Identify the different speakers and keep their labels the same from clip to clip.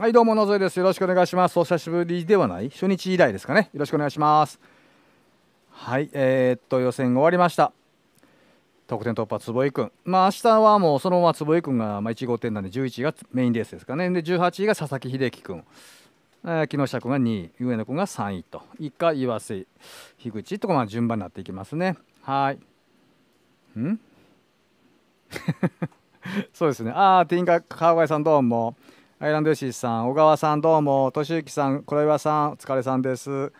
Speaker 1: はいどうも野添ですよろしくお願いしますお久しぶりではない初日以来ですかねよろしくお願いしますはいえー、っと予選が終わりました得点突破坪井くん。まあ明日はもうそのまま坪井くんがまあ1号店なんで11位がメインレースですかねで18位が佐々木秀樹君、え木下君が2位上野君が3位と以下岩瀬樋口とかまあ順番になっていきますねはいん そうですねああティンカー川越さんどうも。アイランドシーさん、小川さん、どうも、俊之さん、黒岩さん、お疲れさんです。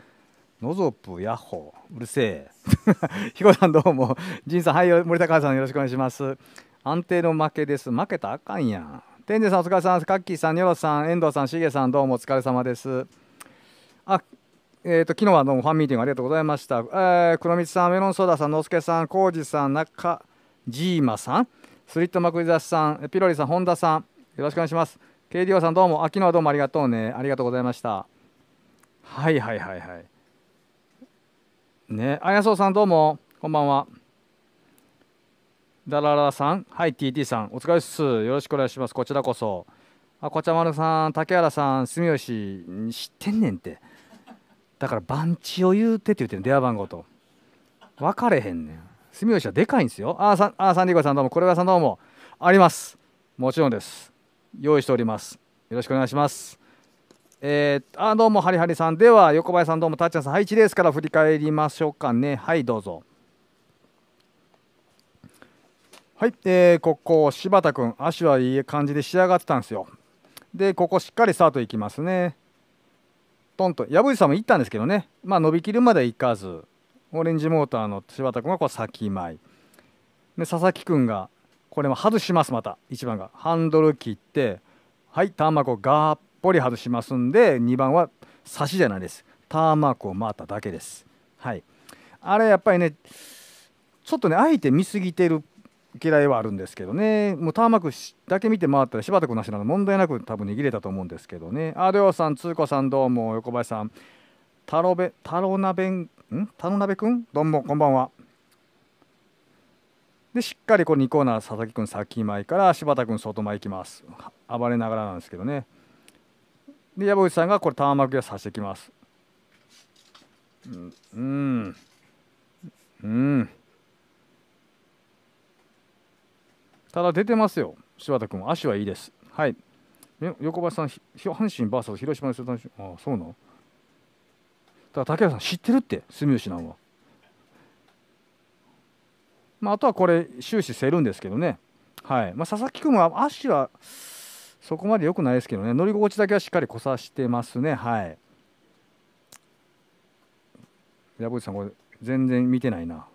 Speaker 1: のぞぷ、やっほー、うるせえ。ひこさん、どうも、じんさん、はい、森高さん、よろしくお願いします。安定の負けです。負けたらあかんやん。天然さん、お疲れさんです。カッキーさん、ニョロさん、遠藤さん、しげさん、どうも、お疲れ様です。あえーと、昨日はどうもファンミーティングありがとうございました。えー、黒光さん、メロンソーダさん、のすけさん、こうじさん、中ジーマさん、スリットマクリザスさん、ピロリさん、本田さん、よろしくお願いします。KDO さんどうも、秋野はどうもありがとうね。ありがとうございました。はいはいはいはい。ね、あやそうさんどうも、こんばんは。ダララさん、はい、TT さん、お疲れっす。よろしくお願いします。こちらこそ。あこちゃまるさん、竹原さん、住吉、知ってんねんって。だから、番地を言うてって言ってん電話番号と。分かれへんねん。住吉はでかいんですよ。あさん、あーサンディゴさんどうも、これはさんどうも。あります。もちろんです。用意しておりますよろしくお願いしますえー、あどうもハリハリさんでは横林さんどうもたっちゃんさん配置レースから振り返りましょうかねはいどうぞはい、えー、ここ柴田君足はいい感じで仕上がってたんですよでここしっかりスタートいきますねトンと矢吹さんも行ったんですけどねまあ伸びきるまでいかずオレンジモーターの柴田君がこう先前で佐々木君がこれも外しますまた1番がハンドル切ってはいターマがっぽり外しますんで2番は差しじゃないですターマークを回っただけですはいあれやっぱりねちょっとねあえて見すぎてる嫌いはあるんですけどねもうターマークだけ見て回ったら柴田君なしなの問題なく多分握れたと思うんですけどねありオさん通子さんどうも横林さん太郎べ太郎なん太郎鍋べくんどうもこんばんはでしっかりこれ2コーナー佐々木君先前から柴田君外前行きます暴れながらなんですけどねで山口さんがこれターンマークで刺てきますうんうんただ出てますよ柴田君足はいいですはい横橋さん阪神 VS 広島の人たちああそうなのだから竹原さん知ってるって住吉なんはまあ、あとはこれ終始せるんですけどね、はいまあ、佐々木君は足はそこまで良くないですけどね乗り心地だけはしっかりこさしてますねはい矢渕さんこれ全然見てないな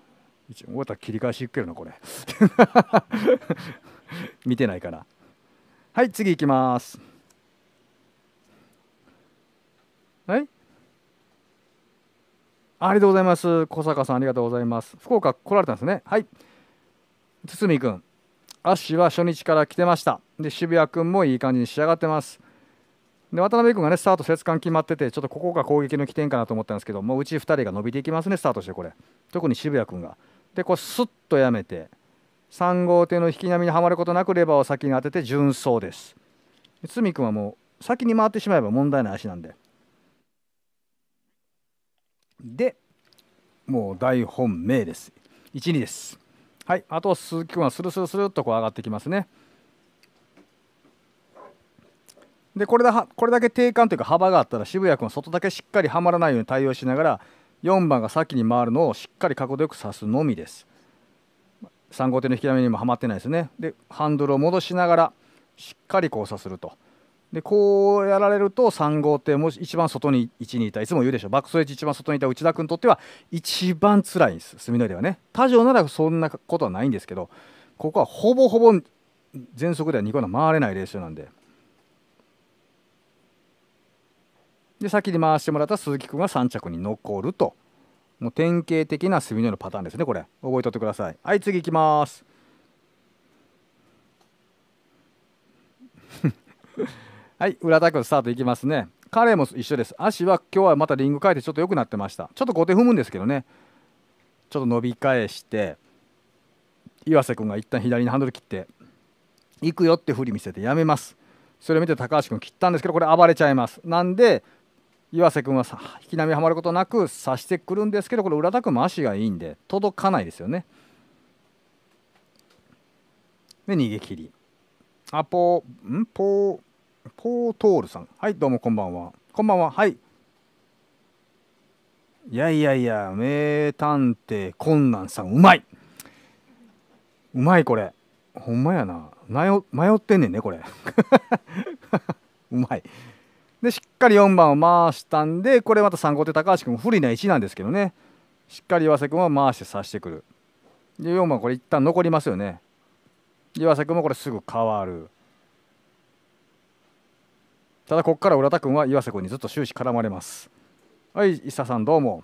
Speaker 1: 一応終わったら切り返しいくけどなこれ 見てないからはい次いきますありがとうございます。小坂さん、ありがとうございます。福岡来られたんですね。はい。堤君、アッシュは初日から来てました。で、渋谷君もいい感じに仕上がってます。で、渡辺君がね、スタート、節間決まってて、ちょっとここが攻撃の起点かなと思ったんですけど、もううち2人が伸びていきますね、スタートして、これ。特に渋谷君が。で、こう、すっとやめて、3号艇の引き波にはまることなく、レバーを先に当てて、順走です。堤君はもう、先に回ってしまえば問題ない足なんで。でもう大本命です12ですはいあと鈴木君はスルスルスルっとこう上がってきますねでこれだこれだけ定感というか幅があったら渋谷君は外だけしっかりはまらないように対応しながら4番が先に回るのをしっかり角度よく指すのみです3号艇の引き止めにもはまってないですねでハンドルを戻しながらしっかり交差するとでこうやられると3号艇も一番外に1にいたいつも言うでしょバックストレッチ一番外にいた内田君にとっては一番辛いんです隅の井ではね他条ならそんなことはないんですけどここはほぼほぼ全速では2コーナー回れないレースなんでで先に回してもらった鈴木君が3着に残るともう典型的な隅の井のパターンですねこれ覚えとってくださいはい次いきますはい、裏タックルスタートいきますね。彼も一緒です。足は今日はまたリング変えてちょっと良くなってました。ちょっと後手踏むんですけどね。ちょっと伸び返して、岩瀬君が一旦左にハンドル切って、行くよって振り見せてやめます。それを見て高橋君切ったんですけど、これ暴れちゃいます。なんで、岩瀬君は引き波はまることなく刺してくるんですけど、これ裏田君も足がいいんで、届かないですよね。で、逃げ切り。あ、ポー、んポー。ポートールさんはいどうもこんばんはこんばんははいいやいやいや名探偵困難さんうまいうまいこれほんまやな迷ってんねんねこれ うまいでしっかり4番を回したんでこれまた3号手高橋君不利な1なんですけどねしっかり岩瀬君は回して刺してくるで4番これ一旦残りますよね岩瀬君もこれすぐ変わるただここから浦田君は岩瀬君にずっと終始絡まれますはい伊佐さんどうも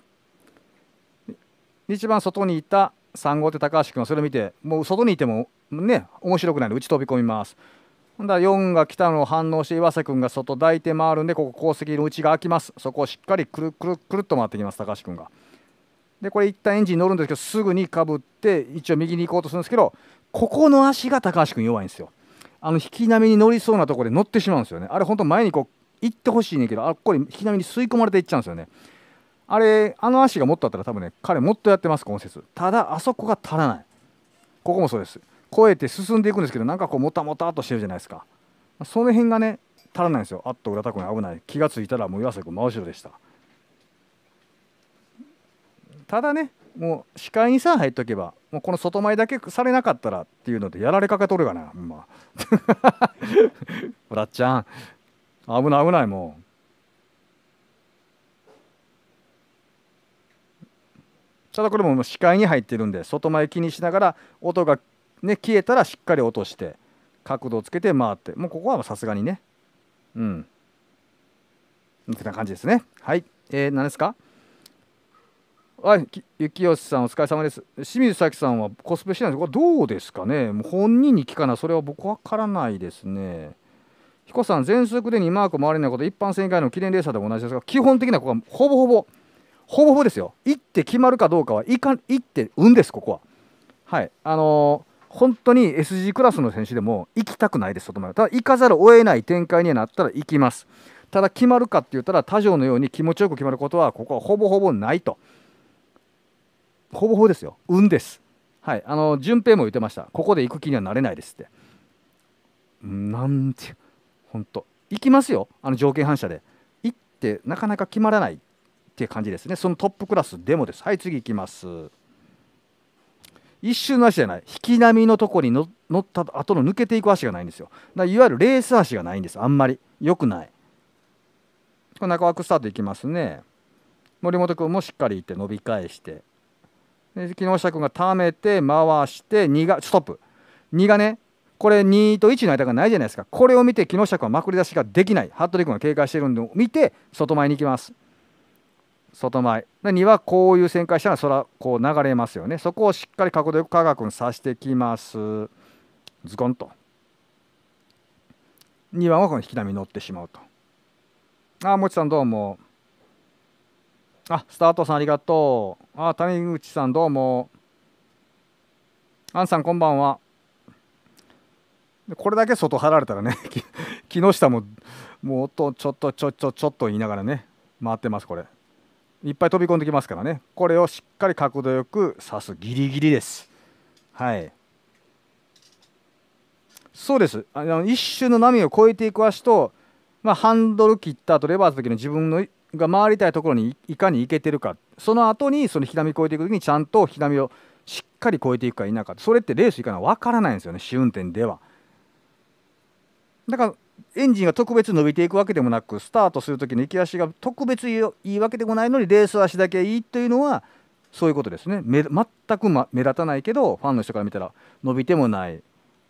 Speaker 1: 一番外にいた3号手高橋君はそれを見てもう外にいてもね面白くないので打ち飛び込みますほんだら4が来たのを反応して岩瀬君が外抱いて回るんでここ鉱石の内が開きますそこをしっかりくるくるくるっと回ってきます高橋君がでこれ一旦エンジン乗るんですけどすぐにかぶって一応右に行こうとするんですけどここの足が高橋君弱いんですよあの引き波に乗りそうなとこで乗ってしまうんですよねあれ本当前にこう行ってほしいねんけどあっこれ引き波に吸い込まれていっちゃうんですよねあれあの足がもっとあったら多分ね彼もっとやってます今節ただあそこが足らないここもそうです越えて進んでいくんですけどなんかこうもたもたっとしてるじゃないですかその辺がね足らないんですよあっと浦田君危ない気が付いたらもう岩瀬君真後ろでしたただねもう視界にさ入っとけばもうこの外前だけされなかったらっていうのでやられかけとるがなほんまほ らっちゃん危ない危ないもうただこれも視界に入ってるんで外前気にしながら音がね消えたらしっかり落として角度をつけて回ってもうここはさすがにねうんみたいな感じですねはいえー、何ですかはい、よしさんお疲れ様です。清水咲さんはコスプレしないですこれどうですかねもう本人に聞かなそれは僕わからないですね。彦さん、全速で2マーク回れないこと、一般旋回の記念レーサーでも同じですが、基本的なここはほぼほぼ、ほぼほぼですよ。行って決まるかどうかは、いか行って運です、ここは。はい。あのー、本当に SG クラスの選手でも行きたくないです、外まで。ただ、行かざるを得ない展開になったら行きます。ただ、決まるかって言ったら、他条のように気持ちよく決まることは、ここはほぼほぼないと。ほぼほぼですよ運ですはいあの順平も言ってましたここで行く気にはなれないですってなんて本当行きますよあの条件反射で行ってなかなか決まらないっていう感じですねそのトップクラスでもですはい次行きます一瞬の足じゃない引き波のとこに乗った後の抜けていく足がないんですよだいわゆるレース足がないんですあんまり良くないこれ中枠スタートいきますね森本君もしっかり行って伸び返して木下君がためて回して2がストップ2がねこれ2と1の間がないじゃないですかこれを見て木下君はまくり出しができない服部君が警戒してるんで見て外前に行きます外前で2はこういう旋回したらそらこう流れますよねそこをしっかり角度よく加賀君刺してきますズコンと2番はこの引き波に乗ってしまうとああもちさんどうもあ、スタートさんありがとう。あ、谷口さんどうも。アンさんこんばんは。これだけ外張られたらね、木下も、もうとちょっとちょちょちょっと言いながらね、回ってます、これ。いっぱい飛び込んできますからね。これをしっかり角度よく刺す。ギリギリです。はい。そうです。あの一瞬の波を越えていく足と、まあ、ハンドル切った後、レバーの時の自分のが回りたいところにいかに行けてるかその後にそのひだみ越えていく時にちゃんとひだみをしっかり越えていくか否かそれってレース行かない分からないんですよね試運転では。だからエンジンが特別伸びていくわけでもなくスタートする時の行き足が特別いいわけでもないのにレース足だけいいというのはそういうことですね全く、ま、目立たないけどファンの人から見たら伸びてもない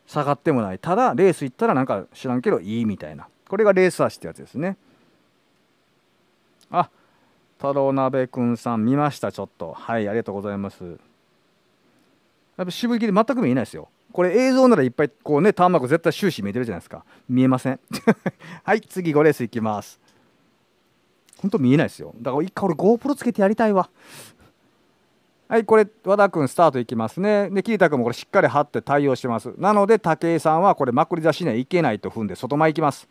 Speaker 1: 下がってもないただレース行ったらなんか知らんけどいいみたいなこれがレース足ってやつですね。あ太郎鍋くんさん見ましたちょっとはいありがとうございますやっぱ渋切り全く見えないですよこれ映像ならいっぱいこうね端ー絶対終始見えてるじゃないですか見えません はい次5レースいきますほんと見えないですよだから一回俺 GoPro つけてやりたいわはいこれ和田君スタートいきますねで桐田君もこれしっかり張って対応してますなので武井さんはこれまくり出しにはいけないと踏んで外前いきます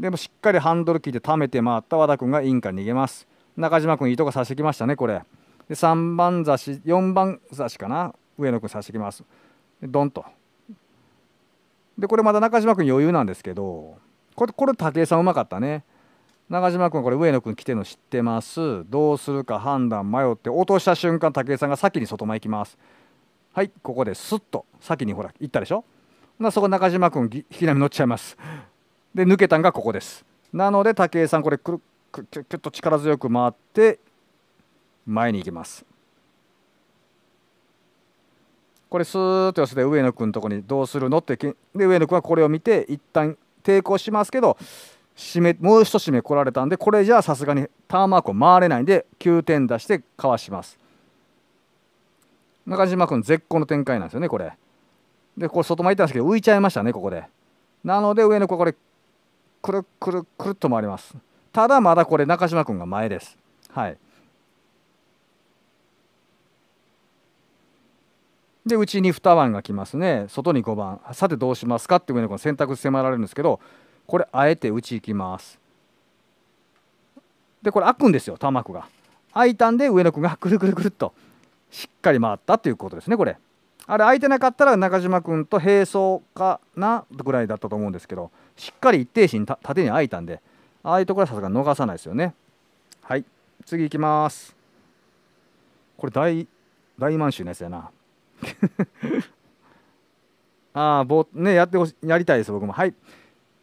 Speaker 1: でもしっかりハンドル切って溜めて回った和田君がインから逃げます中島君いいとこ差してきましたねこれで3番差し4番差しかな上野君差してきますドンとでこれまだ中島君余裕なんですけどこれこれ武井さんうまかったね中島君これ上野君来てるの知ってますどうするか判断迷って落とした瞬間武井さんが先に外前行きますはいここですっと先にほら行ったでしょそこ中島君引き波乗っちゃいますで抜けたんがここですなので武井さんこれくるくキュッと力強く回って前に行きますこれスーッと寄せて上野君のとこにどうするのってで上野君はこれを見て一旦抵抗しますけど締めもう一締め来られたんでこれじゃあさすがにターンマークを回れないんで9点出してかわします中島君絶好の展開なんですよねこれでこれ外巻ったんですけど浮いちゃいましたねここでなので上野君これくるくるくるっと回りますただまだこれ中島君が前ですはいでうちに2番が来ますね外に5番さてどうしますかって上うふの選択迫られるんですけどこれあえてうち行きますでこれ開くんですよ玉子が開いたんで上野君が くるくるくるっとしっかり回ったということですねこれあれ開いてなかったら中島君と並走かなぐらいだったと思うんですけどしっかり一定心縦に空いたんでああいうところはさすが逃さないですよねはい次いきますこれ大大満州のやつやな ああぼねやってほしやりたいです僕もはい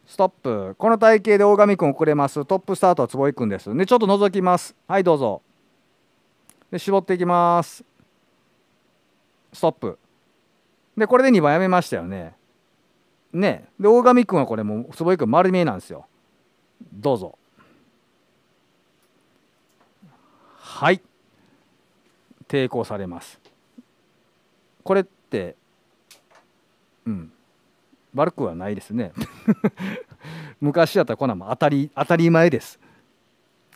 Speaker 1: ストップこの体型で大神君遅れますトップスタートは坪井君ですでちょっと覗きますはいどうぞで絞っていきますストップでこれで2番やめましたよねねで大神君はこれもう坪井君丸見えなんですよどうぞはい抵抗されますこれってうん悪くはないですね 昔やったらこんなも当たり当たり前です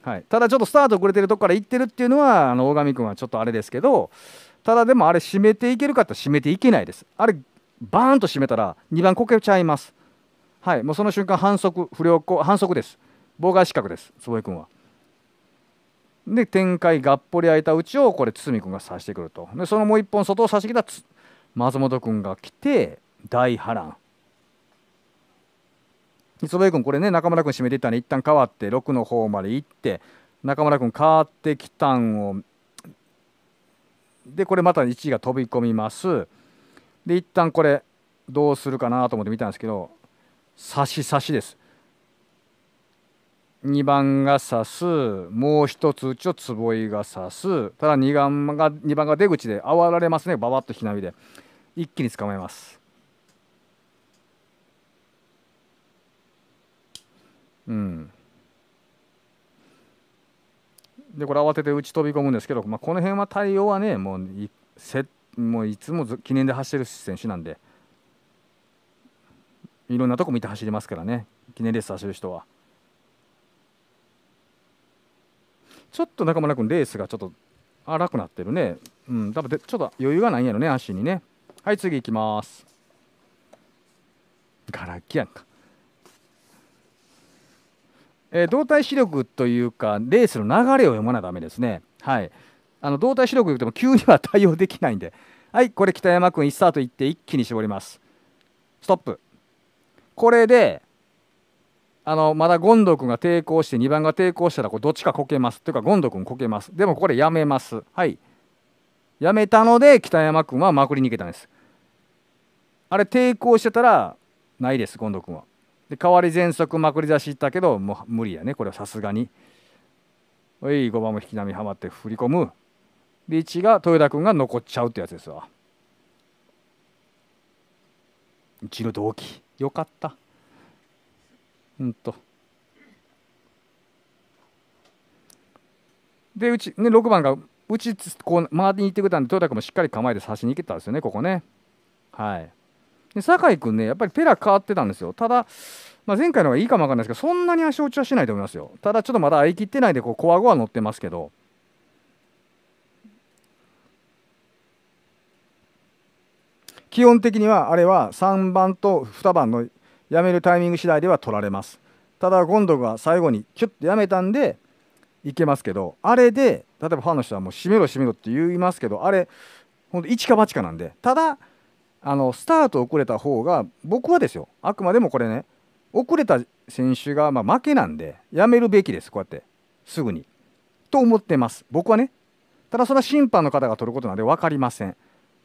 Speaker 1: はい、ただちょっとスタート遅れてるとこから行ってるっていうのはあの大神君はちょっとあれですけどただでもあれ締めていけるかって締めていけないですあれバーンと締めたら2番こけちゃいます。はい、もうその瞬間反則不良反則です。妨害資格です、坪井君は。で展開がっぽり空いたうちをこれ堤君が刺してくるとでそのもう一本外を差してきた松本君が来て大波乱坪井君これね中村君締めていったんで一旦変わって6の方まで行って中村君変わってきたんをでこれまた1が飛び込みます。で一旦これどうするかなと思って見たんですけど差し差しです2番が指すもう一つうちを坪井が指すただ2番が ,2 番が出口であわられますねばばっとひなびで一気に捕まえますうんでこれ慌てて打ち飛び込むんですけど、まあ、この辺は対応はねもうセッもういつも記念で走る選手なんでいろんなとこ見て走りますからね記念レース走る人はちょっと中村君レースがちょっと荒くなってるねうん多分でちょっと余裕がないんやろね足にねはい次行きますガラキやんか、えー、動体視力というかレースの流れを読まなだめダメですねはいあの動体視力よくても急には対応できないんで はいこれ北山君1スタートいって一気に絞りますストップこれであのまだ権藤君が抵抗して2番が抵抗したらこれどっちかこけますというか権藤君こけますでもこれやめますはいやめたので北山君はまくりにいけたんですあれ抵抗してたらないです権藤君はで代わり全速まくり出し行ったけどもう無理やねこれはさすがにおい5番も引き波はまって振り込むリーチが豊田君が残っちゃうってやつですわうちの同期よかったうんとでうち、ね、6番がうちつこう周りに行ってくれたんで豊田君もしっかり構えて差しに行けたんですよねここねはいで酒井君ねやっぱりペラ変わってたんですよただまあ、前回の方がいいかもわかんないですけど、そんなに足落ちはしないと思いますよ。ただ、ちょっとまだ合い切ってないで、こう、こわごわ乗ってますけど、基本的にはあれは3番と2番のやめるタイミング次第では取られますただ今度が最後にキュッとやめたんでいけますけどあれで例えばファンの人はもう閉めろ閉めろって言いますけどあれほんと一か八かなんでただあのスタート遅れた方が僕はですよあくまでもこれね遅れた選手がま負けなんでやめるべきですこうやってすぐにと思ってます僕はねただそれは審判の方が取ることなんで分かりません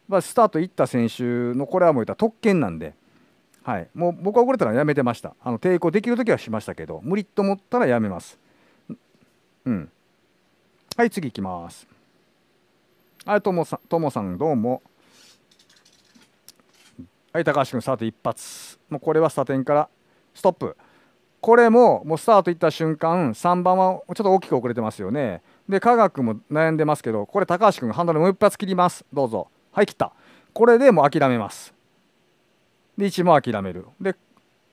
Speaker 1: まあ、スタートいった選手のこれはもう言った特権なんで、はい、もう僕は遅れたらやめてましたあの抵抗できるときはしましたけど無理と思ったらやめますうんはい次いきますはいともさんともさんどうもはい高橋君スタート一発もうこれはスタンからストップこれももうスタートいった瞬間3番はちょっと大きく遅れてますよねで科学も悩んでますけどこれ高橋君ハンドルもう一発切りますどうぞはい切ったこれでもう諦めますで1も諦めるで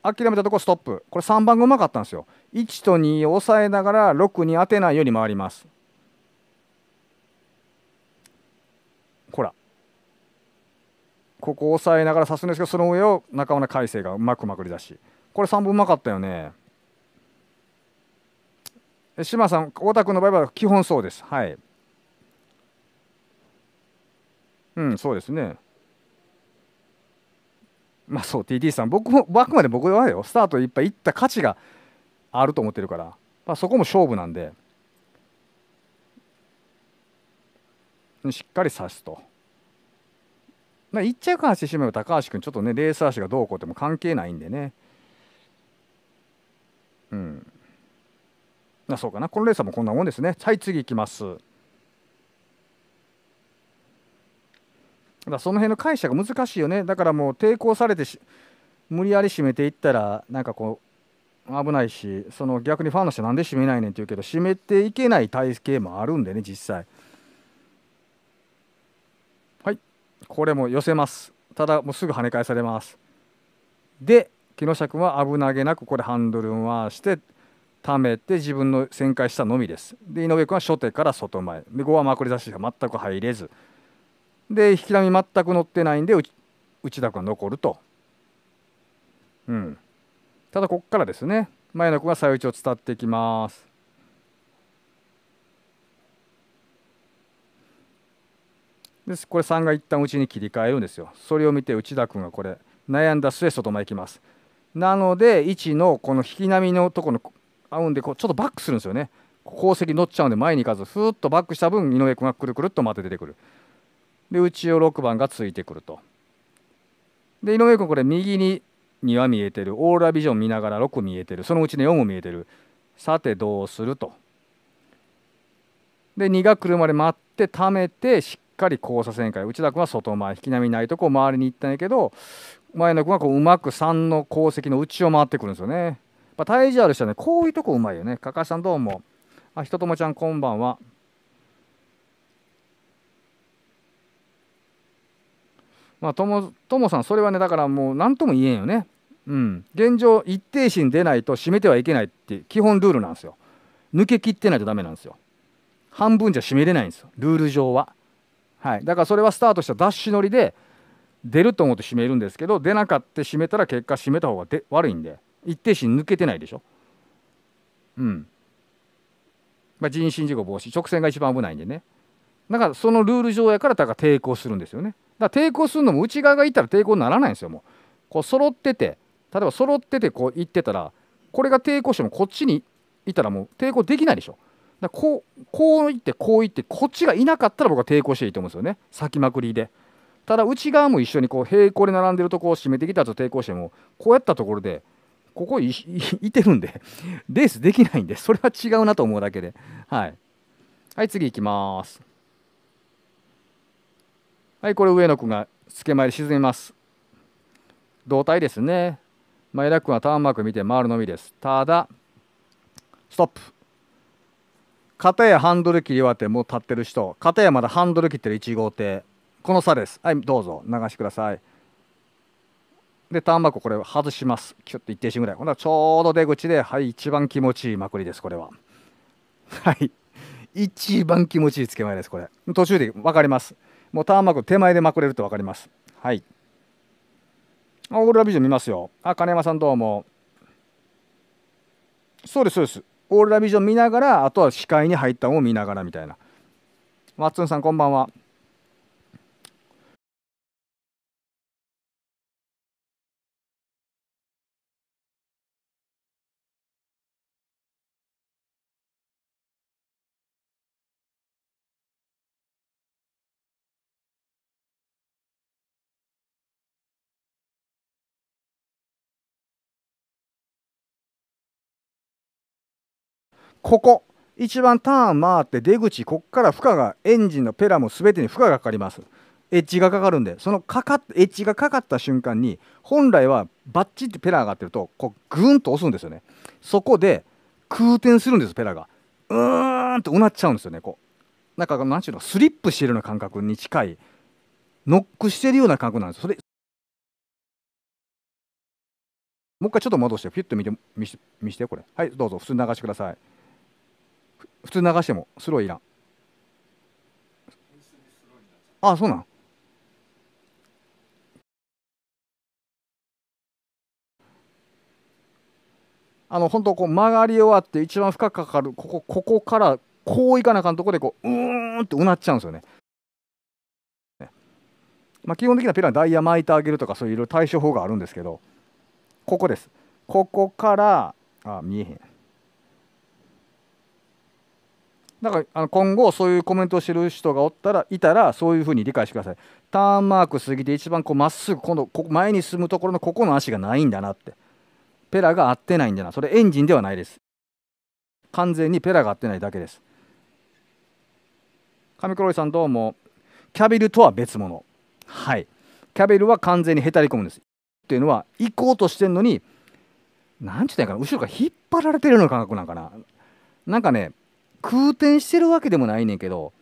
Speaker 1: 諦めたとこストップこれ3番がうまかったんですよ1と2を抑えながら6に当てないように回りますほらここを抑えながら指すんですけどその上を中村海星がうまくまくり出しこれ3分うまかったよね島さん太田君の場合は基本そうですはいうん、そうですね。まあそう、TT さん、僕も、あくまで僕はよ、スタートいっぱいいった価値があると思ってるから、まあ、そこも勝負なんで、しっかり刺すと。まあ、1着走しまえば高橋君、ちょっとね、レース足がどうこうっても関係ないんでね。うん。まあ、そうかな、このレースはもうこんなもんですね。はい、次いきます。だその辺の解釈難しいよねだからもう抵抗されて無理やり締めていったらなんかこう危ないしその逆にファンの人なんで締めないねんって言うけど締めていけない体系もあるんでね実際はいこれも寄せますただもうすぐ跳ね返されますで木下君は危なげなくこれハンドル回して貯めて自分の旋回したのみですで井上君は初手から外前で5はまくり出しが全く入れずで引き波全く乗ってないんで内田君が残ると、うん、ただここからですね前の子が最ちを伝っていきますでこれ3が一旦内に切り替えるんですよそれを見て内田君がこれ悩んだ末外前いきますなので1のこの引き波のとこの合うんでこうちょっとバックするんですよね鉱石乗っちゃうんで前に行かずふーっとバックした分井上君がくるくるっとまって出てくるで内を6番がついてくるとで井上君これ右に2は見えてるオーラビジョン見ながら6見えてるそのうちね4も見えてるさてどうするとで2が来るまで待って貯めてしっかり交差旋回内田君は外前引き波ないとこ回りに行ったんやけど前野君はこうまく3の功績の内を回ってくるんですよね。まあ、体重ある人はねこういうとこうまいよね。かかしさんどうも。あ人ともちゃんこんばんは。まあ、ともともさんそれはねだからもう何とも言えんよねうん現状一定心出ないと締めてはいけないって基本ルールなんですよ抜け切ってないとダメなんですよ半分じゃ締めれないんですよルール上ははいだからそれはスタートしたダッシュ乗りで出ると思って締めるんですけど出なかった締めたら結果締めた方がで悪いんで一定心抜けてないでしょうんまあ、人身事故防止直線が一番危ないんでねだからそのルール上やからだから抵抗するんですよねだから抵抗するのも内側がいたら抵抗にならないんですよもうこう揃ってて例えば揃っててこう行ってたらこれが抵抗してもこっちにいたらもう抵抗できないでしょだこうこう行ってこう行ってこっちがいなかったら僕は抵抗していいと思うんですよね先まくりでただ内側も一緒にこう平行で並んでるとこを締めてきたと抵抗してもこうやったところでここい いてるんでレースできないんでそれは違うなと思うだけではい、はい、次いきますはいこれ上野君が付け前で沈みます胴体ですね前田君はターンマーク見て回るのみですただストップ片やハンドル切り終わってもう立ってる人片やまだハンドル切ってる1号艇この差ですはいどうぞ流してくださいでターンマークこれ外しますキュッと一定心ぐらいほんなちょうど出口ではい一番気持ちいいまくりですこれは はい一番気持ちいいつけ前ですこれ途中で分かりますもうターンマーク手前でまくれると分かります。はい。あオーロラビジョン見ますよ。あ、金山さんどうも。そうです、そうです。オーロラビジョン見ながら、あとは視界に入ったのを見ながらみたいな。ワッツンさんこんばんは。ここ一番ターン回って出口ここから負荷がエンジンのペラも全てに負荷がかかりますエッジがかかるんでそのかかエッジがかかった瞬間に本来はバッチってペラ上がってるとこうグーンと押すんですよねそこで空転するんですペラがうーんとうなっちゃうんですよねこうなんか何てゅうのスリップしてるような感覚に近いノックしてるような感覚なんですそれもう一回ちょっと戻してピュッと見て見してこれはいどうぞ普通に流してください普通流してもスローいらんああそうなんあの本当こう曲がり終わって一番深くかかるここここからこういかなあかんとこでこううーんってうなっちゃうんですよね。まあ、基本的なペラはダイヤ巻いてあげるとかそういういろいろ対処法があるんですけどここです。ここからあ見えへん。だからあの今後そういうコメントをしてる人がおったらいたらそういうふうに理解してくださいターンマーク過ぎて一番こうまっすぐ今度こ前に進むところのここの足がないんだなってペラが合ってないんだなそれエンジンではないです完全にペラが合ってないだけです上黒井さんどうもキャビルとは別物はいキャビルは完全にへたり込むんですっていうのは行こうとしてんのに何て言うたんやかな後ろから引っ張られてるような感覚なんかななんかね空転してるわけでもないねんけど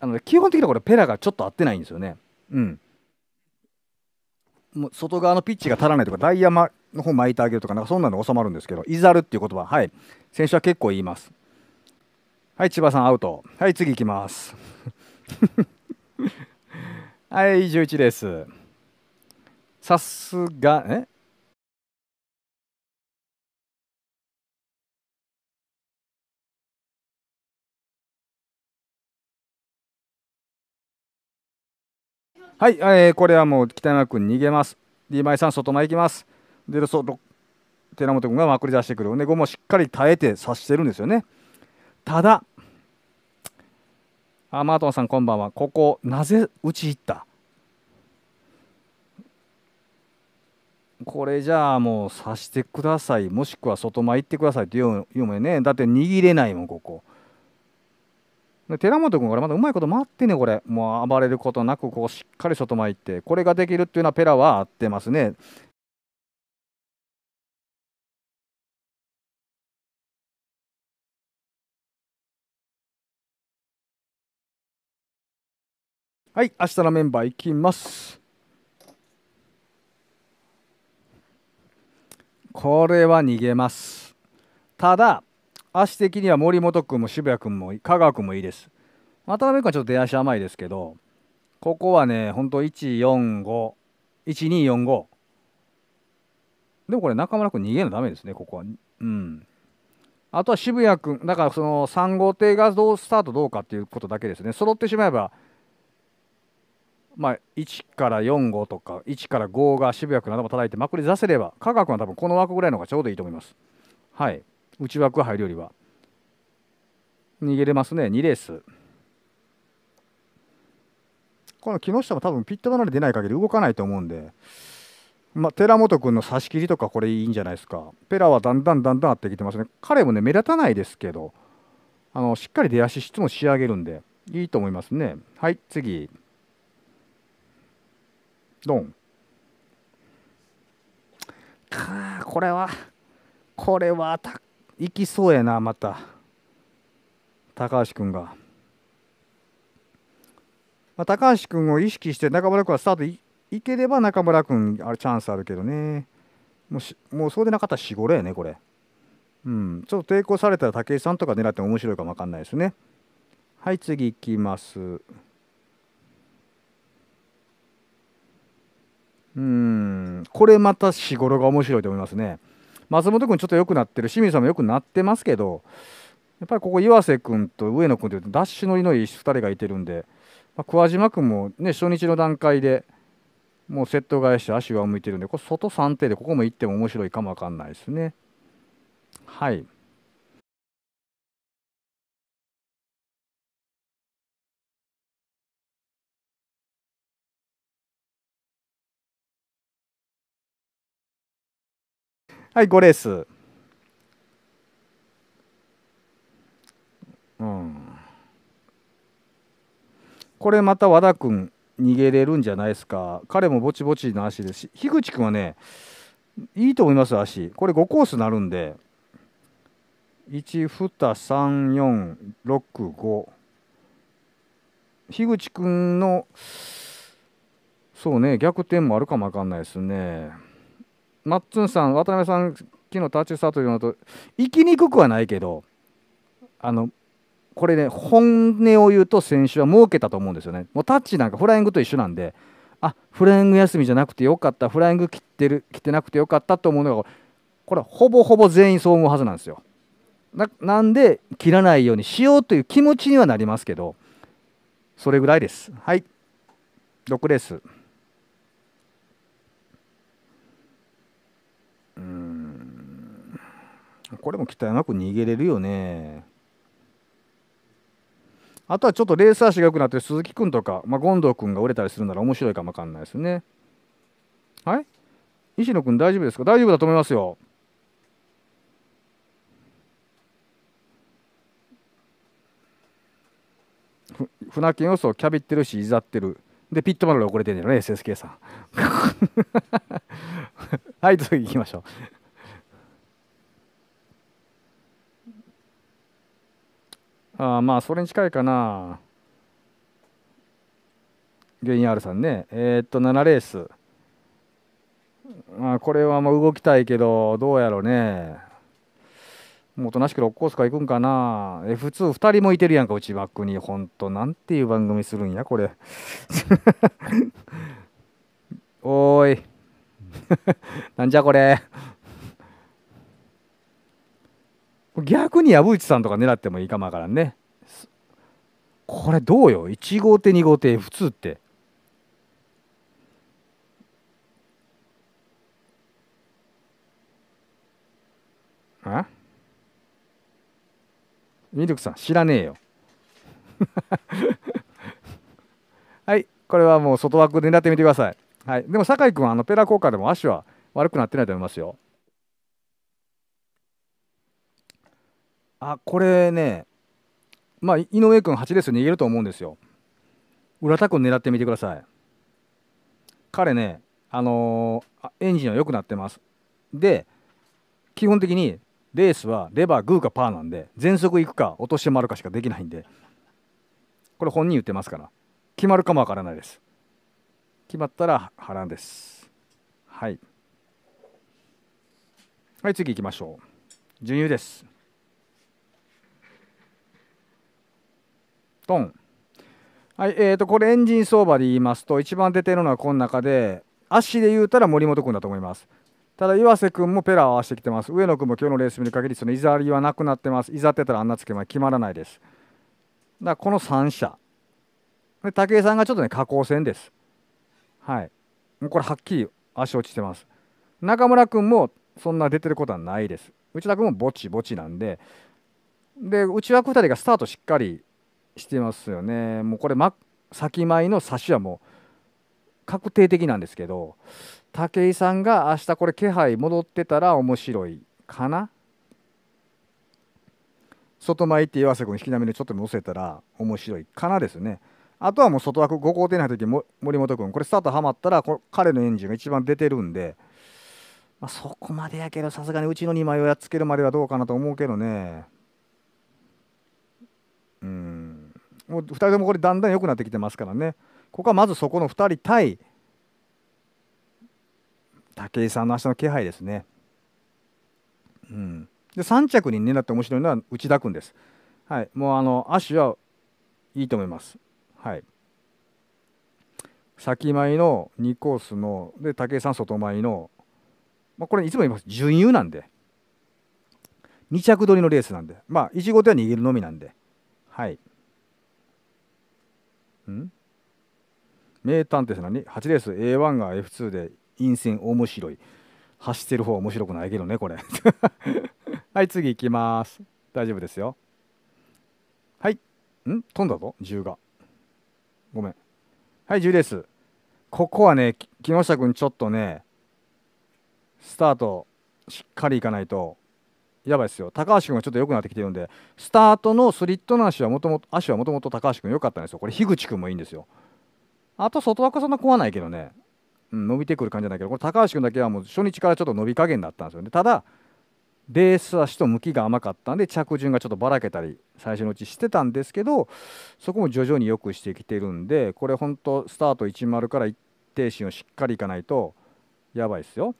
Speaker 1: あの基本的にはこれペラがちょっと合ってないんですよね。うん、もう外側のピッチが足らないとかダイヤマの方巻いてあげるとかなんかそんなの収まるんですけどいざるっていう言葉はい選手は結構言います。はい千葉さんアウトはい次いきます。はい11です。さすがえはい、えー、これはもう北山君逃げます。リーマイさん外前行きます。で、そ寺本君がまくり出してくる。で、ゴムしっかり耐えて察してるんですよね。ただ、あ、マートンさんこんばんは。ここ、なぜ打ち入ったこれじゃあもう刺してくださいもしくは外前行ってくださいって言うもんねだって握れないもんここ寺本君、これまだうまいこと待ってね、これ。もう暴れることなく、こうしっかり外前いって、これができるっていうのはペラは合ってますね。はい、明日のメンバーいきます。これは逃げます。ただ、足的には森本君も渋谷君も香川君もいいです渡辺君はちょっと出足甘いですけどここはねほんと1451 1245でもこれ中村君逃げるのダメですねここはうんあとは渋谷君だからその3号艇がどうスタートどうかっていうことだけですね揃ってしまえばまあ、1から4号とか1から5が渋谷君なども叩いてまくり出せれば香川君は多分この枠ぐらいの方がちょうどいいと思います。はい内枠入るよりは逃げれますね2レースこの木下も多分ピット離れ出ない限り動かないと思うんで、まあ、寺本君の差し切りとかこれいいんじゃないですかペラはだんだんだんだん合ってきてますね彼もね目立たないですけどあのしっかり出足質も仕上げるんでいいと思いますねはい次ドンかあこれはこれはアタッ行きそうやなまた高橋君が、まあ、高橋君を意識して中村君はスタートいいければ中村君あれチャンスあるけどねもうしもうそうでなかったら4 5やねこれうんちょっと抵抗されたら武井さんとか狙っても面白いかもわかんないですねはい次いきますうんこれまたごろが面白いと思いますね松本君ちょっと良くなってる清水さんも良くなってますけどやっぱりここ岩瀬君と上野君というダッシュ乗りのいい2人がいてるんで、まあ、桑島君も、ね、初日の段階でもうセット返して足が向いてるんでこれ外3手でここも行っても面白いかもわかんないですね。はいはい5レースうんこれまた和田君逃げれるんじゃないですか彼もぼちぼちな足ですし樋口君はねいいと思います足これ5コースなるんで12345樋口君のそうね逆転もあるかもわかんないですね。マッツンさん、渡辺さん、昨日タッチートというのと、生きにくくはないけど、あの、これね、本音を言うと選手は儲けたと思うんですよね。もうタッチなんかフライングと一緒なんで、あフライング休みじゃなくてよかった、フライング切ってる切ってなくてよかったと思うのが、これ、ほぼほぼ全員そう思うはずなんですよ。なんで、切らないようにしようという気持ちにはなりますけど、それぐらいです。はい、6レース。これも期待なく逃げれるよねあとはちょっとレース足が良くなって鈴木君とか、まあ、権藤君が折れたりするなら面白いかもわかんないですねはい西野君大丈夫ですか大丈夫だと思いますよ船券予想キャビってるしいざってるでピットマルが遅れてんだよね SSK さん はい次行きましょうあまあそれに近いかな原因 R さんねえー、っと7レースまあこれはもう動きたいけどどうやろうねもうおとなしく6コースか行くんかな F22 人もいてるやんかうち枠にほんとなんていう番組するんやこれ おーい なんじゃこれ逆に藪内さんとか狙ってもいいかもわからんねこれどうよ1号艇2号艇普通ってあミルクさん知らねえよ はいこれはもう外枠狙ってみてください、はい、でも酒井君あのペラ効果でも足は悪くなってないと思いますよあこれねまあ井上君8レース逃げると思うんですよ浦田君狙ってみてください彼ねあのー、エンジンは良くなってますで基本的にレースはレバーグーかパーなんで全速いくか落として回るかしかできないんでこれ本人言ってますから決まるかもわからないです決まったら波乱ですはいはい次行きましょう準優ですトン。はいえー、とこれエンジン相場で言いますと一番出てるのはこの中で足で言うたら森本君だと思います。ただ岩瀬君もペラを合わせてきてます。上野君も今日のレース見る限りそのいざりはなくなってます。いざってたらあんなつけま決まらないです。だからこの3社。で武井さんがちょっとね下降線です。はい。もうこれはっきり足落ちてます。中村君もそんな出てることはないです。内田君もぼちぼちなんで、で、内枠2人がスタートしっかりしてますよね。もうこれ、ま、先前の差しはもう確定的なんですけど武井さんが明日これ気配戻ってたら面白いかな外前って岩瀬君引き波でちょっと乗せたら面白いかなですね。あとはもう外枠5号艇ない時森本君これスタートはまったらこ彼のエンジンが一番出てるんで、まあ、そこまでやけどさすがにうちの2枚をやっつけるまではどうかなと思うけどね。うんもう2人ともこれだんだん良くなってきてますからねここはまずそこの2人対武井さんの明日の気配ですね。うん、で3着にねだって面白いのは内田君です。はい、もうあの足はいいと思います。はい、先前の2コースので武井さん外前の、まあ、これいつも言います準優なんで2着取りのレースなんでまあ1号手は逃げるのみなんではい。名探偵って何 ?8 レース A1 が F2 で陰線面白い。走ってる方は面白くないけどね、これ。はい、次行きます。大丈夫ですよ。はい。ん飛んだぞ、10が。ごめん。はい、10レース。ここはね、木下君ちょっとね、スタートしっかりいかないとやばいですよ高橋君がちょっと良くなってきてるんでスタートのスリットの足はもともと足はもともと高橋君良かったんですよこれ樋口君もいいんですよあと外枠そんな怖ないけどね、うん、伸びてくる感じじゃないけどこれ高橋君だけはもう初日からちょっと伸び加減だったんですよねただベース足と向きが甘かったんで着順がちょっとばらけたり最初のうちしてたんですけどそこも徐々に良くしてきてるんでこれ本当スタート10から一定心をしっかりいかないとやばいですよ。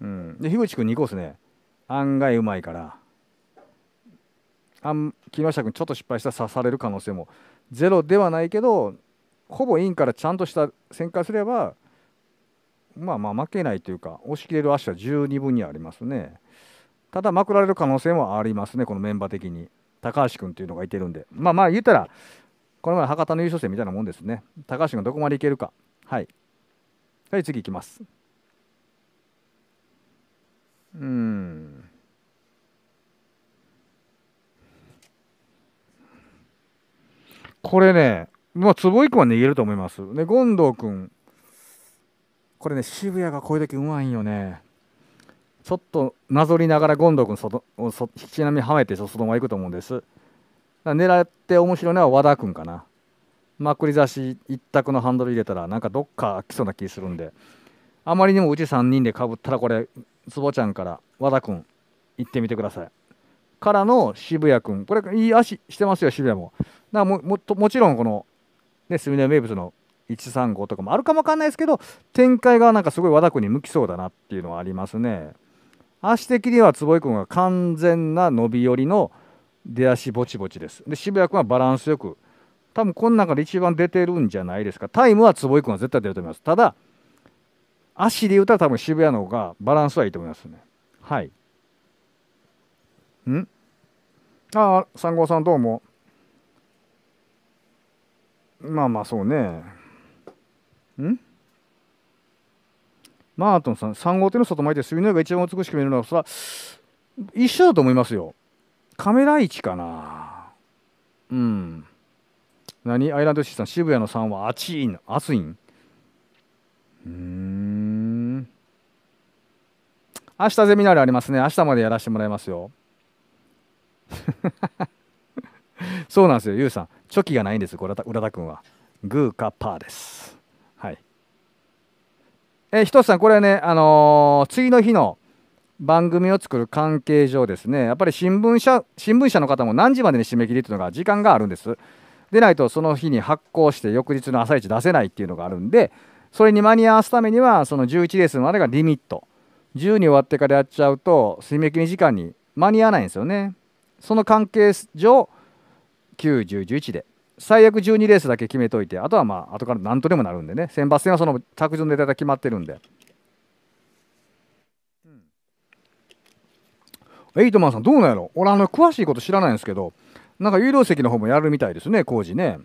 Speaker 1: うん、で樋口君2コースね案外うまいからあん木下君ちょっと失敗したら刺される可能性もゼロではないけどほぼインからちゃんとした旋回すればまあまあ負けないというか押し切れる足は十二分にありますねただまくられる可能性もありますねこのメンバー的に高橋君っていうのがいてるんでまあまあ言ったらこの前博多の優勝戦みたいなもんですね高橋君どこまでいけるかはいはい次いきますうんこれね、まあ、坪井君は逃げると思います。で、権藤君、これね、渋谷がこういう時うまいんよね。ちょっとなぞりながら権藤君外をそ引き波はめて外側行くと思うんです。狙って面白いのは和田君かな。まくり差し一択のハンドル入れたらなんかどっか来そうな気するんであまりにもうち3人でかぶったらこれ坪ちゃんから和田君行ってみてください。からの渋谷君、これいい足してますよ、渋谷も。なもももちろん、この、ね、隅田名物の135とかもあるかもわかんないですけど、展開がなんかすごい和田君に向きそうだなっていうのはありますね。足的には坪井君が完全な伸び寄りの出足ぼちぼちです。で、渋谷君はバランスよく、多分この中で一番出てるんじゃないですか。タイムは坪井君は絶対出ると思います。ただ、足で言うたら多分渋谷の方がバランスはいいと思いますね。はい。んああ、三号さんどうも。まあまあそうね。んマートンさん、3号手の外巻いて水の上が一番美しく見えるのは、そ一緒だと思いますよ。カメラ位置かな。うん。何アイランドシーさん、渋谷の3は暑いん、暑いん。うん明日ゼミナールありますね明日までやらせてもらいますよ そうなんですよゆうさんチョキがないんです浦田君はグーかパーですはいえひとつさんこれねあのー、次の日の番組を作る関係上ですねやっぱり新聞社新聞社の方も何時までに締め切りというのが時間があるんですでないとその日に発行して翌日の朝一出せないっていうのがあるんでそれに間に合わすためにはその11レースまでがリミット10に終わってからやっちゃうと水め切り時間に間に合わないんですよねその関係上9011で最悪12レースだけ決めといてあとはまあ後から何とでもなるんでね選抜戦はその着順ネタが決まってるんで、うん、エイトマンさんどうなんやろ俺あの詳しいこと知らないんですけどなんか有料席の方もやるみたいですね工事ね。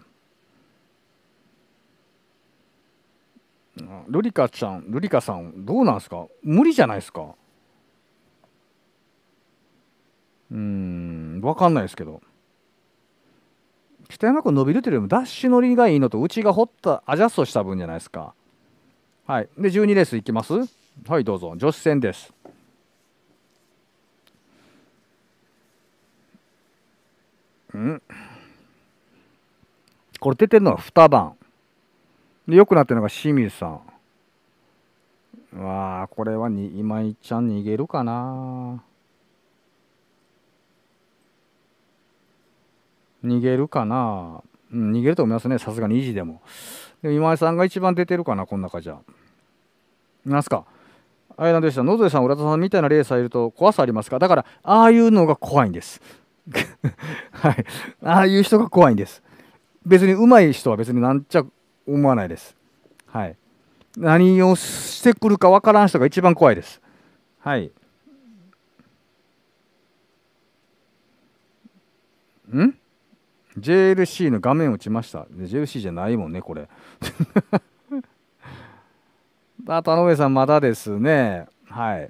Speaker 1: ルリカちゃん、ルリカさん、どうなんですか無理じゃないですかうん、わかんないですけど。北山君伸びるというよりもダッシュ乗りがいいのとうちが掘ったアジャストした分じゃないですかはいで12レースいきますはいどうぞ女子戦ですうんこれ出てるのは2番で、良くなってるのが清水さん。わあ、これはに、今井ちゃん逃げるかな。逃げるかな。うん、逃げると思いますね。さすがに維持でも。でも今井さんが一番出てるかな、この中じゃ。なんすか。あれなんでした。野添さん、浦田さんみたいなレーサーいると怖さありますかだから、ああいうのが怖いんです。はい。ああいう人が怖いんです。別に上手い人は別になんちゃ思わないです。はい、何をしてくるかわからん人が一番怖いです。はい。ん ?JLC の画面落ちました。JLC じゃないもんね、これ。あ、田上さん、まだですね。はい。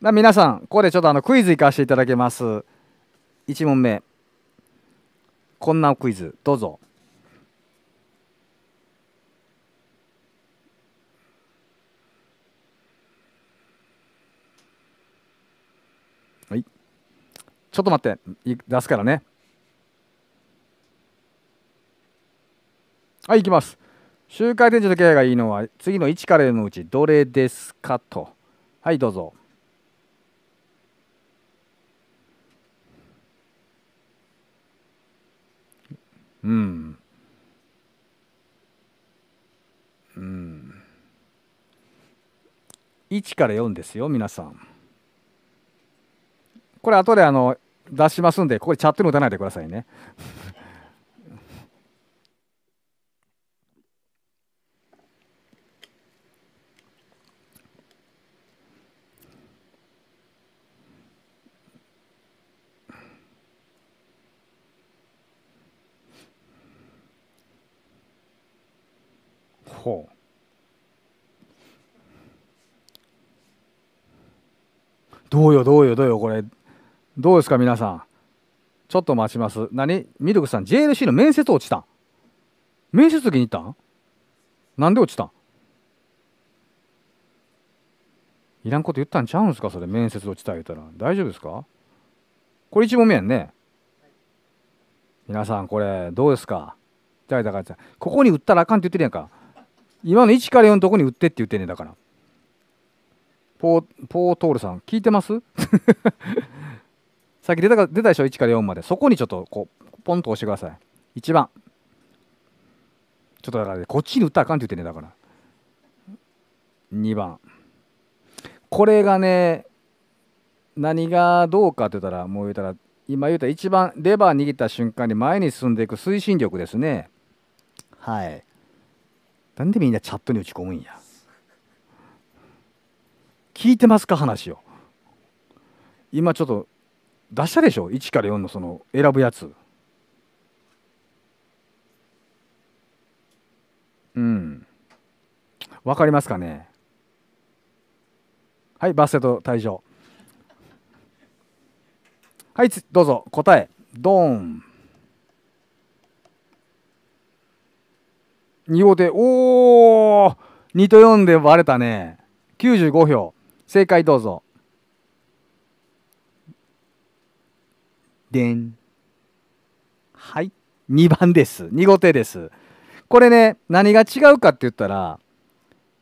Speaker 1: 皆さん、ここでちょっとあのクイズ行かせていただきます。1問目。こんなクイズ、どうぞ。ちょっと待って出すからねはい行きます周回展示のケアがいいのは次の1からのうちどれですかとはいどうぞうんうん1から4ですよ皆さんこれ後であの出しますんでここでチャットに打たないでくださいね。ほう。どうよどうよどうよこれどうですか皆さんちょっと待ちます何ミルクさん JLC の面接落ちた面接受に行ったんなんで落ちたんいらんこと言ったんちゃうんすかそれ面接落ちた言うたら大丈夫ですかこれ1問目やんね、皆さんこれどうですかじゃあだからここに売ったらあかんって言ってるやんか今の1から4のとこに売ってって言ってんねんだからポーポートールさん聞いてますさっき出た出たでしょ1から4までそこにちょっとこうポンと押してください1番ちょっとだから、ね、こっちに打ったらあかんって言ってねだから2番これがね何がどうかって言ったらもう言うたら今言うたら一番レバー握った瞬間に前に進んでいく推進力ですねはいなんでみんなチャットに打ち込むんや聞いてますか話を今ちょっと出したでしょ1から4のその選ぶやつうんわかりますかねはいバスケット退場はいどうぞ答えドン2号艇おお2と4で割れたね95票正解どうぞでん。はい。2番です。2号艇です。これね、何が違うかって言ったら、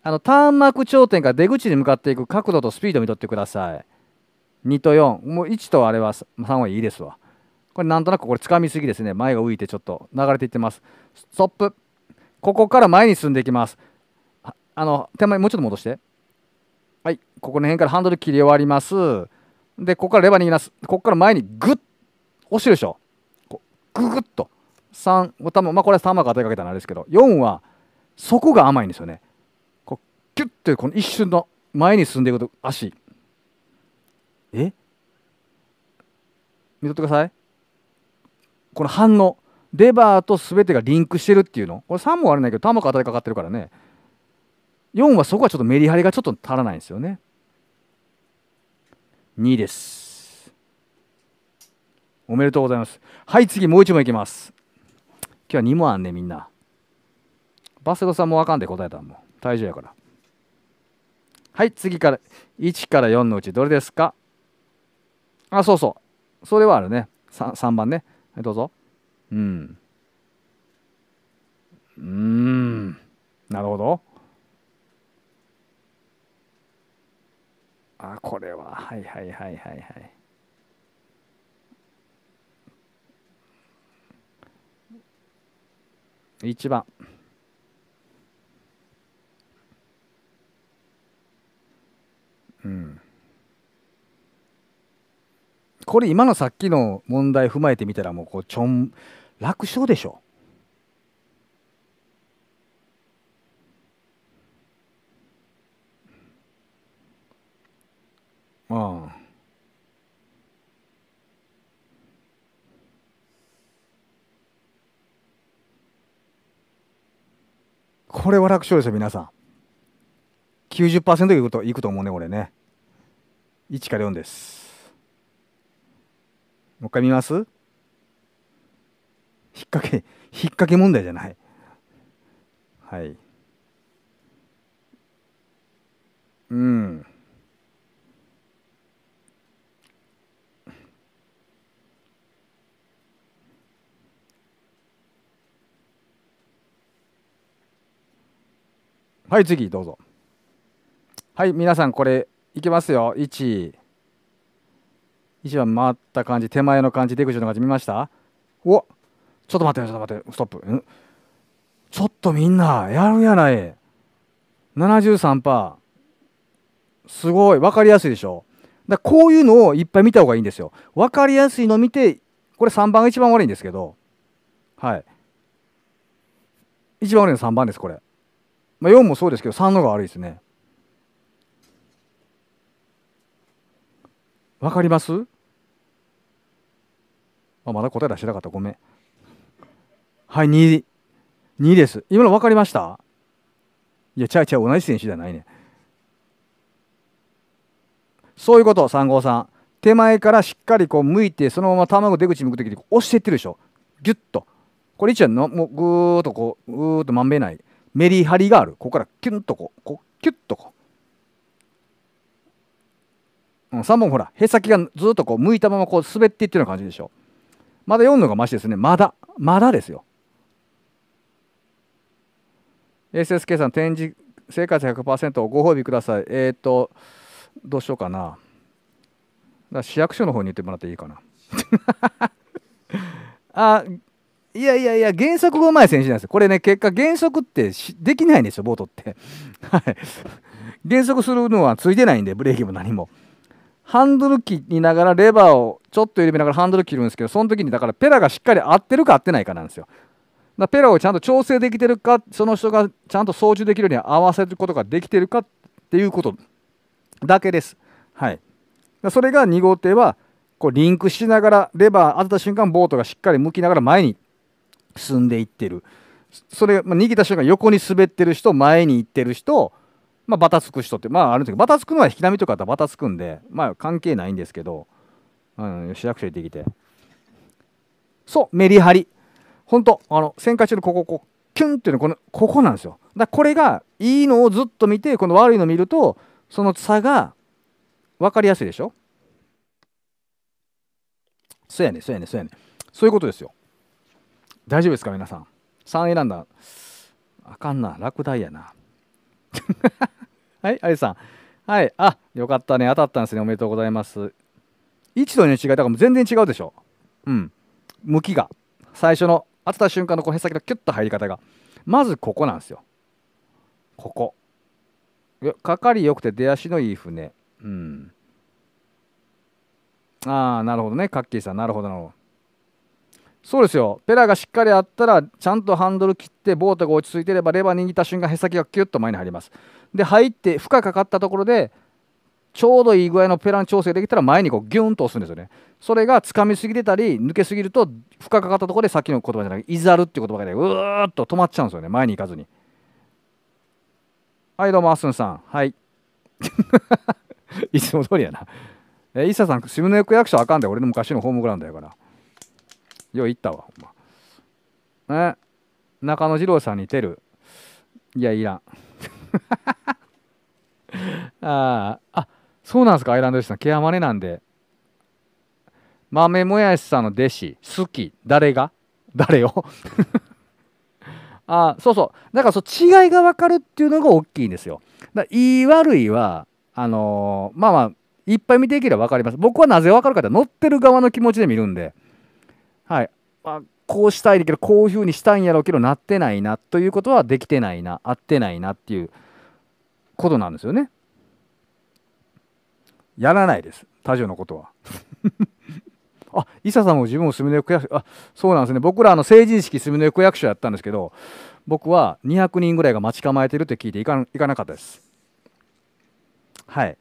Speaker 1: あの、ターン頂点から出口に向かっていく角度とスピードを見とってください。2と4。もう1とあれは3はいいですわ。これなんとなくこれ掴みすぎですね。前が浮いてちょっと流れていってます。ストップ。ここから前に進んでいきます。あの、手前もうちょっと戻して。はい。ここの辺からハンドル切り終わります。で、ここからレバーいきます。ここから前にグッ落しるでしょこうググッと3多分まあこれは3まか当てかけたらあれですけど4はそこが甘いんですよねこうキュッてこの一瞬の前に進んでいくと足え見とってくださいこの反応レバーと全てがリンクしてるっていうのこれ3もあれないけど球が当たりかかってるからね4はそこはちょっとメリハリがちょっと足らないんですよね2ですおめでとうございますはい次もう一問いきます今日は2問あんねみんなバセドさんもわかんで答えたもん大丈夫やからはい次から1から4のうちどれですかあそうそうそれはあるね 3, 3番ねどうぞうんうんなるほどあこれははいはいはいはいはい1番うんこれ今のさっきの問題踏まえてみたらもうこうちょん楽勝でしょうんこれは楽勝ですよ、皆さん。90%いくといくと思うね、これね。1から4です。もう一回見ます引っ掛け、引っ掛け問題じゃない。はい。うん。はい次どうぞはい皆さんこれいきますよ1 1番回った感じ手前の感じ出口の感じ見ましたおちょっと待ってちょっと待ってストップんちょっとみんなやるやない73%すごい分かりやすいでしょだこういうのをいっぱい見た方がいいんですよ分かりやすいの見てこれ3番が一番悪いんですけどはい一番悪いの3番ですこれまあ、4もそうですけど3のが悪いですね。わかります、まあ、まだ答え出してなかったごめん。はい、2、2です。今の分かりましたいや、ちゃいちゃい、同じ選手じゃないね。そういうこと、3号さん。手前からしっかりこう向いて、そのまま卵出口向くときに押していってるでしょ。ギュッと。これ一応の、もうぐーっとこう、ぐーっとまんべんない。メリハリがあるここからキュンとこうこうキュッとこう、うん、3本ほらへさきがずっとこう向いたままこう滑っていってるような感じでしょまだ4のがましですねまだまだですよ SSK さん展示生活100%をご褒美くださいえっ、ー、とどうしようかな市役所の方に言ってもらっていいかな あいやいやいや、原則がうまい選手なんですよ。これね、結果、原則ってできないんですよ、ボートって。はい。減速するのはついてないんで、ブレーキも何も。ハンドル切りながらレバーをちょっと緩めながらハンドル切るんですけど、その時にだからペラがしっかり合ってるか合ってないかなんですよ。だペラをちゃんと調整できてるか、その人がちゃんと操縦できるように合わせることができてるかっていうことだけです。はい。それが2号艇は、こうリンクしながらレバー当てた瞬間、ボートがしっかり向きながら前に進んでいってるそれ、まあ、逃げた人が横に滑ってる人前に行ってる人、まあ、バタつく人ってまああるんですけどバタつくのは引き波とかだったらバタつくんでまあ関係ないんですけど、うん、市役所行ってきてそうメリハリほんとあの旋回中のこここうキュンっていうのこのここなんですよだこれがいいのをずっと見てこの悪いのを見るとその差が分かりやすいでしょそうやねそうやねそうやねそういうことですよ大丈夫ですか皆さん3選んだあかんな落第やな はいあゆさんはいあよかったね当たったんですねおめでとうございます位置との違いだから全然違うでしょうん向きが最初の当てた瞬間のこうへさきのキュッと入り方がまずここなんですよここかかりよくて出足のいい船うんああなるほどねカッキーさんなるほどなるほどそうですよペラがしっかりあったらちゃんとハンドル切ってボートが落ち着いてればレバー握った瞬間へ先がキュッと前に入りますで入って負荷かかったところでちょうどいい具合のペラの調整できたら前にこうギュンと押すんですよねそれが掴みすぎてたり抜けすぎると負荷かかったところでさっきの言葉じゃなくいざるっていう言葉でうーっと止まっちゃうんですよね前に行かずにはいどうもあすんさんはい いつも通りやなえイサさん渋谷区役所あかんで俺の昔のホームグラウンドやからよう言ったわ、ほんま。え中野次郎さんに出る。いや、いらん。ああ、そうなんですか、アイランド吉さん。ケアマネなんで。豆もやしさんの弟子、好き。誰が誰を あそうそう。だからそう違いが分かるっていうのが大きいんですよ。だいい悪いは、あのー、まあまあ、いっぱい見ていければ分かります。僕はなぜ分かるかって乗ってる側の気持ちで見るんで。はい、まあ、こうしたいけどこういうふうにしたいんやろうけどなってないなということはできてないな合ってないなっていうことなんですよね。やらないです他女のことは。あ伊佐さんも自分もすみの役役所あそうなんですね僕らあの成人式すみの役役所やったんですけど僕は200人ぐらいが待ち構えてるって聞いていかなかったです。はい。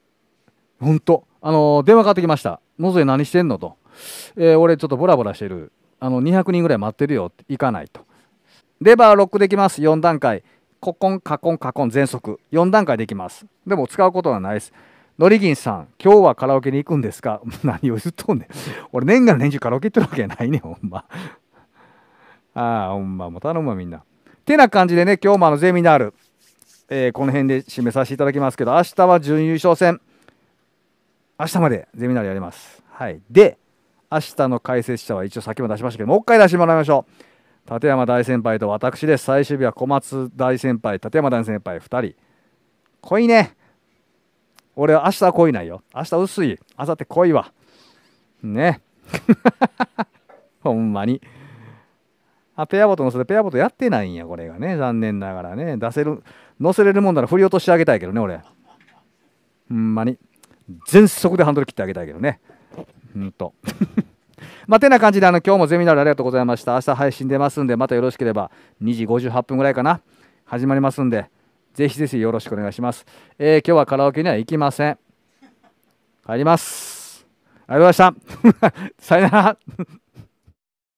Speaker 1: ほんと。あの電話かかってきました。野添何してんのと。えー、俺ちょっとボラボラしてる。あの、200人ぐらい待ってるよ。行かないと。レバーロックできます。4段階。ココン、カコン、カコン、全速。4段階できます。でも使うことはないです。のりぎんさん、今日はカラオケに行くんですか 何を言っとんねん。俺、年がら年中カラオケ行ってるわけないねん、ほんま。ああ、ほんま、もう頼むわ、みんな。てな感じでね、今日もあのゼミナール、えー、この辺で締めさせていただきますけど、明日は準優勝戦。明日までゼミナールやります。はい。で、明日の解説者は一応先も出しましたけどもう一回出してもらいましょう立山大先輩と私です最終日は小松大先輩立山大先輩2人濃いね俺は明日は濃いないよ明日薄い明後日濃いわね ほんまにあペアボトのそれペアボトやってないんやこれがね残念ながらね出せる乗せれるもんなら振り落としてあげたいけどね俺ほんまに全速でハンドル切ってあげたいけどねうんと まあ、てな感じであの今日もゼミナルありがとうございました。明日配信出ますんで、またよろしければ2時58分ぐらいかな、始まりますんで、ぜひぜひよろしくお願いします。えー、今日はカラオケには行きません。帰ります。ありがとうございました。さよなら。